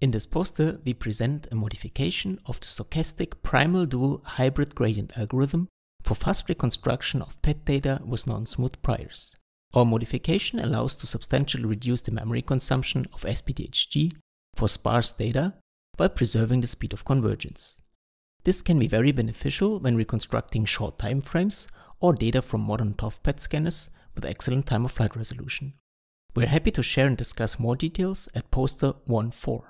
In this poster, we present a modification of the stochastic primal dual hybrid gradient algorithm for fast reconstruction of PET data with non-smooth priors. Our modification allows to substantially reduce the memory consumption of SPDHG for sparse data while preserving the speed of convergence. This can be very beneficial when reconstructing short time frames or data from modern TOF PET scanners with excellent time-of-flight resolution. We're happy to share and discuss more details at poster 1.4.